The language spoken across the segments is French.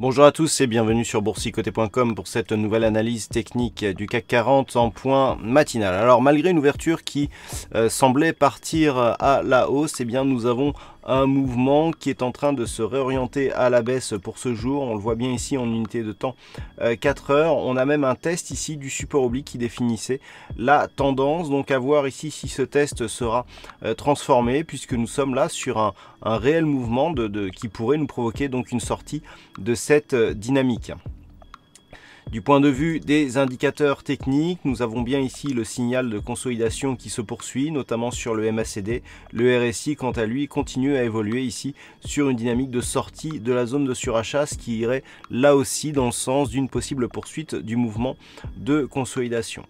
Bonjour à tous et bienvenue sur boursicoté.com pour cette nouvelle analyse technique du CAC 40 en point matinal. Alors malgré une ouverture qui euh, semblait partir à la hausse, eh bien nous avons un mouvement qui est en train de se réorienter à la baisse pour ce jour. On le voit bien ici en unité de temps 4 euh, heures. On a même un test ici du support oblique qui définissait la tendance. Donc à voir ici si ce test sera euh, transformé puisque nous sommes là sur un, réel mouvement de, qui pourrait nous provoquer donc une sortie de cette euh, dynamique. Du point de vue des indicateurs techniques, nous avons bien ici le signal de consolidation qui se poursuit, notamment sur le MACD. Le RSI, quant à lui, continue à évoluer ici sur une dynamique de sortie de la zone de surachat, ce qui irait là aussi dans le sens d'une possible poursuite du mouvement de consolidation.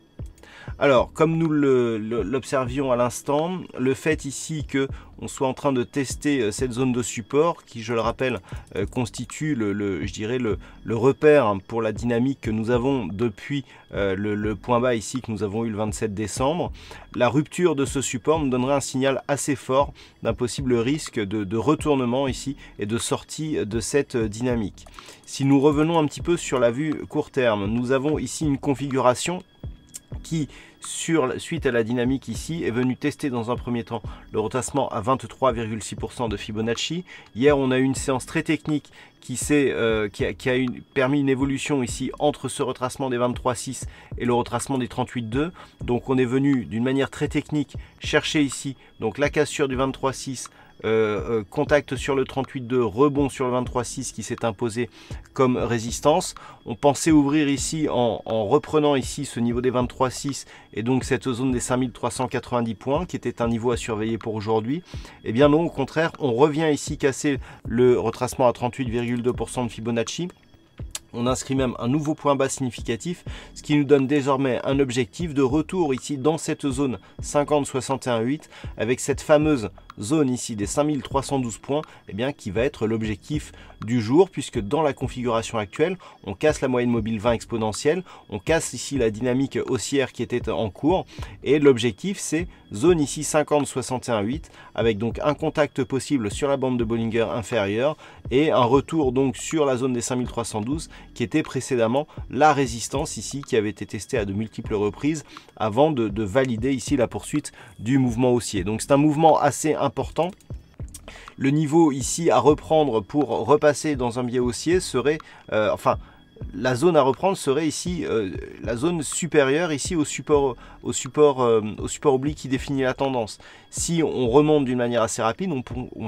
Alors, comme nous l'observions à l'instant, le fait ici que on soit en train de tester euh, cette zone de support qui, je le rappelle, euh, constitue le, je dirais le, repère pour la dynamique que nous avons depuis euh, le, point bas ici que nous avons eu le 27 décembre. La rupture de ce support nous donnerait un signal assez fort d'un possible risque de, de, retournement ici et de sortie de cette dynamique. Si nous revenons un petit peu sur la vue court terme, nous avons ici une configuration qui, sur, suite à la dynamique ici, est venu tester dans un premier temps le retracement à 23,6% de Fibonacci. Hier, on a eu une séance très technique qui, euh, qui a, permis une évolution ici entre ce retracement des 23,6 et le retracement des 38,2. Donc on est venu d'une manière très technique chercher ici donc la cassure du 23,6 euh, euh, contact sur le 38.2 rebond sur le 23-6 qui s'est imposé comme résistance. On pensait ouvrir ici en, reprenant ici ce niveau des 23.6 et donc cette zone des 5390 points qui était un niveau à surveiller pour aujourd'hui. Et eh bien non, au contraire, on revient ici casser le retracement à 38,2% de Fibonacci. On inscrit même un nouveau point bas significatif, ce qui nous donne désormais un objectif de retour ici dans cette zone 50 618 avec cette fameuse zone ici des 5312 points eh bien, qui va être l'objectif du jour puisque dans la configuration actuelle, on casse la moyenne mobile 20 exponentielle, on casse ici la dynamique haussière qui était en cours et l'objectif c'est zone ici 50-61-8 avec donc un contact possible sur la bande de Bollinger inférieure et un retour donc sur la zone des 5312 qui était précédemment la résistance ici qui avait été testée à de multiples reprises avant de, de valider ici la poursuite du mouvement haussier. Donc c'est un mouvement assez important important. Le niveau ici à reprendre pour repasser dans un biais haussier serait, euh, enfin la zone à reprendre serait ici euh, la zone supérieure ici au support au support euh, au support oblique qui définit la tendance. Si on remonte d'une manière assez rapide, on,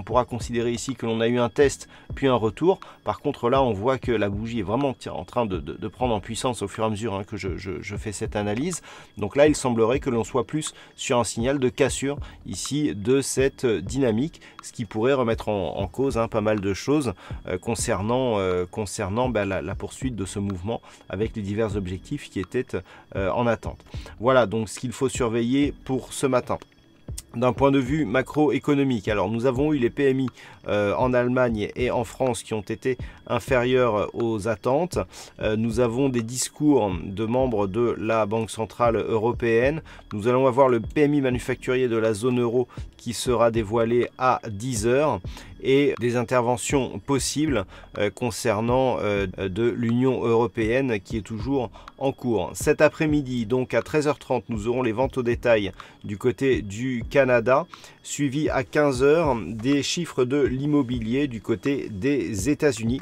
pourra considérer ici que l'on a eu un test puis un retour. Par contre là, on voit que la bougie est vraiment en train de, prendre en puissance au fur et à mesure hein, que je, fais cette analyse. Donc là, il semblerait que l'on soit plus sur un signal de cassure ici de cette dynamique, ce qui pourrait remettre en, cause hein, pas mal de choses euh, concernant concernant ben, la, la poursuite ce mouvement avec les divers objectifs qui étaient euh, en attente. Voilà donc ce qu'il faut surveiller pour ce matin d'un point de vue macroéconomique. Alors nous avons eu les PMI euh, en Allemagne et en France qui ont été inférieurs euh, aux attentes. Euh, nous avons des discours de membres de la Banque Centrale Européenne. Nous allons avoir le PMI manufacturier de la zone euro qui sera dévoilé à 10h et des interventions possibles concernant de l'Union Européenne qui est toujours en cours. Cet après-midi, donc à 13h30, nous aurons les ventes au détail du côté du suivi à 15 heures des chiffres de l'immobilier du côté des États-Unis.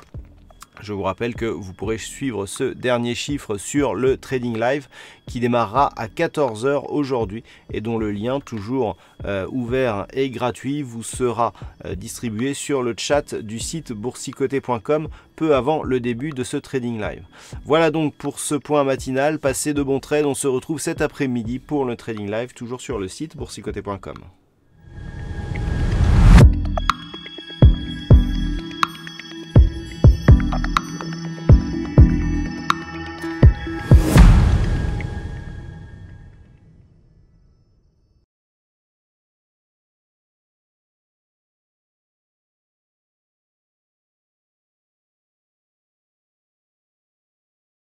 Je vous rappelle que vous pourrez suivre ce dernier chiffre sur le Trading Live qui démarrera à 14h aujourd'hui et dont le lien toujours euh, ouvert et gratuit vous sera euh, distribué sur le chat du site boursicoté.com peu avant le début de ce Trading Live. Voilà donc pour ce point matinal, passez de bons trades, on se retrouve cet après-midi pour le Trading Live toujours sur le site boursicoté.com.